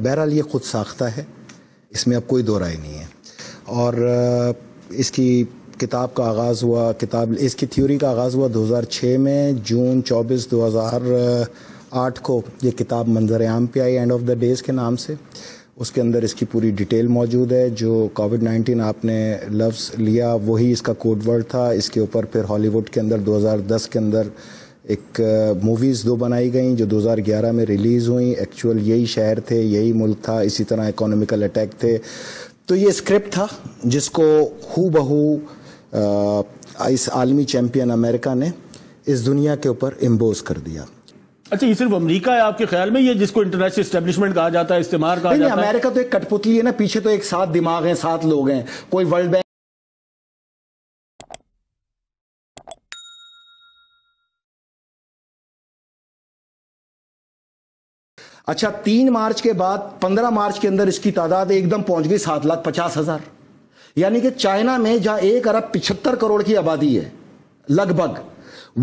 बहरहाल ये खुद साख्ता है इसमें अब कोई दो राय नहीं है और इसकी किताब का आगाज़ हुआ किताब इसकी थ्योरी का आगाज़ हुआ 2006 में जून 24 2008 को ये किताब मंजर आम पे आई एंड ऑफ द डेज़ के नाम से उसके अंदर इसकी पूरी डिटेल मौजूद है जो कोविड 19 आपने लफ्ज़ लिया वही इसका कोडवर्ड था इसके ऊपर फिर हॉलीवुड के अंदर 2010 के अंदर एक मूवीज़ दो बनाई गई जो 2011 में रिलीज़ हुई एक्चुअल यही शहर थे यही मुल्क था इसी तरह इकोनॉमिकल अटैक थे तो ये स्क्रिप्ट था जिसको हु बहू इस आलमी चैम्पियन अमेरिका ने इस दुनिया के ऊपर इम्बोज कर दिया अच्छा ये सिर्फ अमेरिका है आपके ख्याल में ये जिसको इंटरनेशनल स्टेब्लिशमेंट कहा जाता है इस्तेमाल कहा जाता अमेरिका तो एक कठपुतली है ना पीछे तो एक सात दिमाग है सात लोग हैं कोई वर्ल्ड बैंक अच्छा तीन मार्च के बाद पंद्रह मार्च के अंदर इसकी तादाद एकदम पहुंच गई सात लाख पचास हजार यानी कि चाइना में जहां एक अरब पिछहत्तर करोड़ की आबादी है लगभग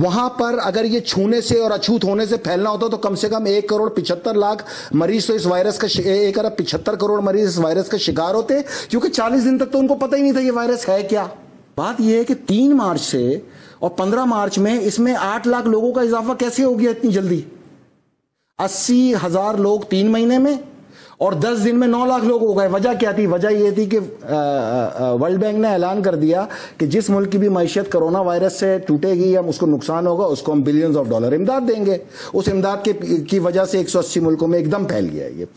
वहां पर अगर ये छूने से और अछूत होने से फैलना होता तो कम से कम एक करोड़ पिछहत्तर लाख मरीज तो इस वायरस का एक अरब पिछहत्तर करोड़ मरीज इस वायरस का शिकार होते क्योंकि चालीस दिन तक तो उनको पता ही नहीं था ये वायरस है क्या बात यह है कि तीन मार्च से और पंद्रह मार्च में इसमें आठ लाख लोगों का इजाफा कैसे हो गया इतनी जल्दी अस्सी हजार लोग तीन महीने में और दस दिन में नौ लाख लोग हो गए वजह क्या थी वजह यह थी कि वर्ल्ड बैंक ने ऐलान कर दिया कि जिस मुल्क की भी मीशत कोरोना वायरस से टूटेगी या उसको नुकसान होगा उसको हम बिलियन ऑफ डॉलर इमदाद देंगे उस इमदाद के की वजह से 180 मुल्कों में एकदम फैल गया ये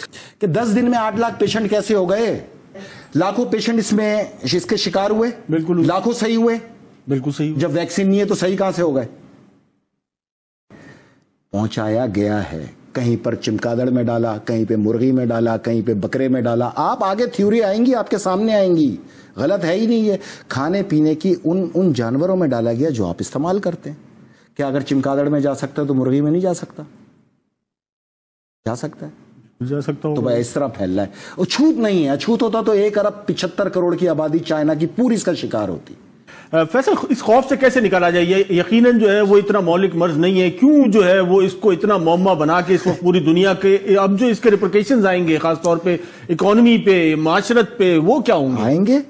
कि दस दिन में आठ लाख पेशेंट कैसे हो गए लाखों पेशेंट इसमें इसके शिकार हुए बिल्कुल लाखों सही हुए बिल्कुल सही जब वैक्सीन नहीं है तो सही कहां से हो गए पहुंचाया गया है कहीं पर चिमकादड़ में डाला कहीं पे मुर्गी में डाला कहीं पे बकरे में डाला आप आगे थ्योरी आएंगी आपके सामने आएंगी गलत है ही नहीं ये खाने पीने की उन उन जानवरों में डाला गया जो आप इस्तेमाल करते हैं क्या अगर चिमकादड़ में जा सकता है तो मुर्गी में नहीं जा सकता जा सकता है जा सकता तो भाई इस तरह फैल रहा है अछूत नहीं है अछूत होता तो एक अरब पिछहत्तर करोड़ की आबादी चाइना की पूरी इसका शिकार होती फैसल इस खौफ से कैसे निकाला जाए यकीन यकीनन जो है वो इतना मौलिक मर्ज नहीं है क्यों जो है वो इसको इतना मोमा बना के इस वक्त पूरी दुनिया के अब जो इसके रिप्रिकेशन आएंगे खासतौर पर इकोनमी पे माशरत पे वो क्या होंगे आएंगे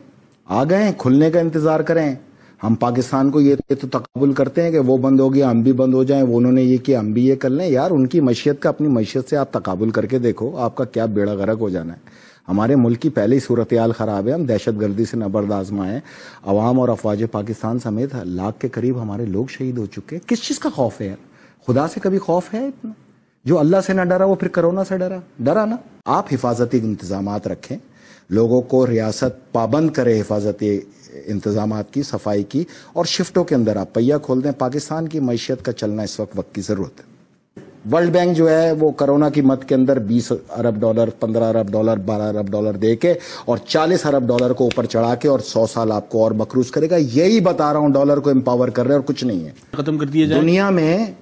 आ गए खुलने का इंतजार करें हम पाकिस्तान को ये तो तकबुल करते हैं कि वो बंद हो गया हम भी बंद हो जाए वो उन्होंने ये किया हम भी ये कर लें यार उनकी मशीयत का अपनी मशियत से आप तकबुल करके देखो आपका क्या बेड़ा गर्क हो जाना है हमारे मुल्क की पहले ही सूरत हाल ख़राब है हम दहशत गर्दी से नबर्द आजमाए अवाम और अफवाज पाकिस्तान समेत लाख के करीब हमारे लोग शहीद हो चुके हैं किस चीज़ का खौफ है यार खुदा से कभी खौफ है इतना जो अल्लाह से ना डरा वो फिर करोना से डरा डरा ना आप हिफाजती इंतजाम रखें लोगों को रियासत पाबंद करे हिफाजती इंतजाम की सफाई की और शिफ्टों के अंदर आप पहिया खोल दें पाकिस्तान की मैशियत का चलना इस वक्त वक्त की ज़रूरत है वर्ल्ड बैंक जो है वो कोरोना की मत के अंदर 20 अरब डॉलर 15 अरब डॉलर 12 अरब डॉलर दे के और 40 अरब डॉलर को ऊपर चढ़ा के और 100 साल आपको और मकरूज करेगा यही बता रहा हूं डॉलर को एम्पावर कर रहे हैं और कुछ नहीं है खत्म कर दिया दुनिया में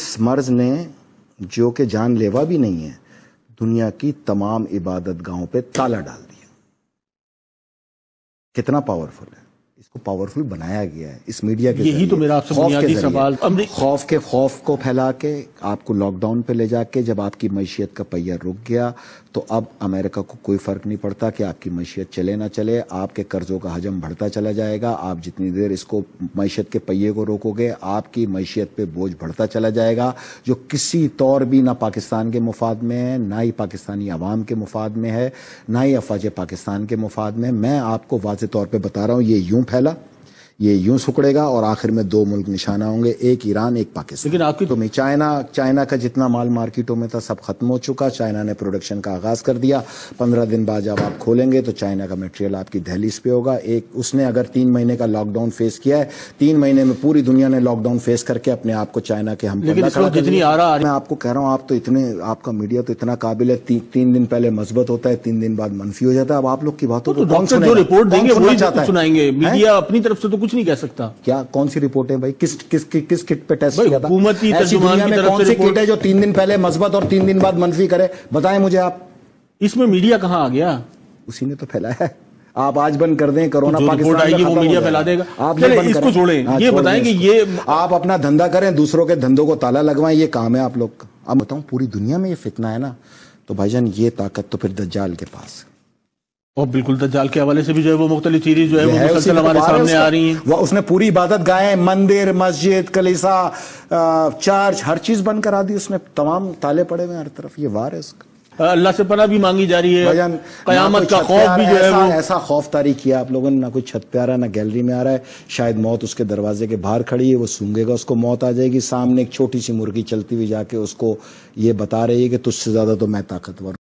इस मर्ज ने जो कि जानलेवा भी नहीं है दुनिया की तमाम इबादत गाहों पर ताला डाल दिया कितना पावरफुल है इसको पावरफुल बनाया गया है इस मीडिया के यही तो मेरा आपसे सवाल खौफ के खौफ को फैला के आपको लॉकडाउन पे ले जाके जब आपकी मैशियत का पहिया रुक गया तो अब अमेरिका को कोई फ़र्क नहीं पड़ता कि आपकी मैशियत चले ना चले आपके कर्ज़ों का हजम बढ़ता चला जाएगा आप जितनी देर इसको मैशियत के पहिए को रोकोगे आपकी मैशियत पे बोझ बढ़ता चला जाएगा जो किसी तौर भी ना पाकिस्तान के मुफाद में है ना ही पाकिस्तानी अवाम के मुफाद में है ना ही अफवाज पाकिस्तान के मुफाद में मैं आपको वाज तौर पर बता रहा हूँ ये यूं फैला ये यूं सुकड़ेगा और आखिर में दो मुल्क निशाना होंगे एक ईरान एक पाकिस्तान लेकिन आपकी तो चाइना चाइना का जितना माल मार्केटों में था सब खत्म हो चुका चाइना ने प्रोडक्शन का आगाज कर दिया पंद्रह दिन बाद जब आप खोलेंगे तो चाइना का मटेरियल आपकी दहलीज पे होगा एक उसने अगर तीन महीने का लॉकडाउन फेस किया है तीन महीने में पूरी दुनिया ने लॉकडाउन फेस करके अपने आप को चाइना के हम जितनी आ रहा है मैं आपको कह रहा हूँ आप तो इतने आपका मीडिया तो इतना काबिल है तीन दिन पहले मजबत होता है तीन दिन बाद मनफी हो जाता है अब आप लोग की बातों तो को रिपोर्ट देंगे मीडिया अपनी तरफ से तो कुछ नहीं कह सकता क्या कौन सी रिपोर्ट है भाई किस किस किस, किस किट पे टेस्ट किया था की की कौन सी किट है जो तीन दिन पहले मजबत और तीन दिन बाद मनफी करे बताएं मुझे आप इसमें मीडिया कहाँ आ गया उसी ने तो फैलाया है आप आज बंद कर दें कोरोना पाकिस्तान आएगी वो मीडिया फैला देगा आप चले, इसको छोड़ें हाँ, ये बताएं कि ये आप अपना धंधा करें दूसरों के धंधों को ताला लगवाएं ये काम है आप लोग का अब बताऊं पूरी दुनिया में ये फितना है ना तो भाईजान ये ताकत तो फिर दज्जाल के पास है और बिल्कुल दज्जाल के हवाले से भी जो है वो मुख्तलि चीजें जो है वो मुसलसल हमारे सामने आ रही हैं वो उसने पूरी इबादत गाहें मंदिर मस्जिद कलीसा चर्च हर चीज बंद करा दी उसने तमाम ताले पड़े हुए हर तरफ ये वार है उसका अल्लाह से पना भी मांगी जा रही है कयामत का खौफ भी जो है वो ऐसा खौफ तारी किया आप लोगों ने ना कोई छत पे आ रहा है ना गैलरी में आ रहा है शायद मौत उसके दरवाजे के बाहर खड़ी है वो सूंघेगा उसको मौत आ जाएगी सामने एक छोटी सी मुर्गी चलती हुई जाके उसको ये बता रही है कि तुझसे ज्यादा तो मैं ताकतवर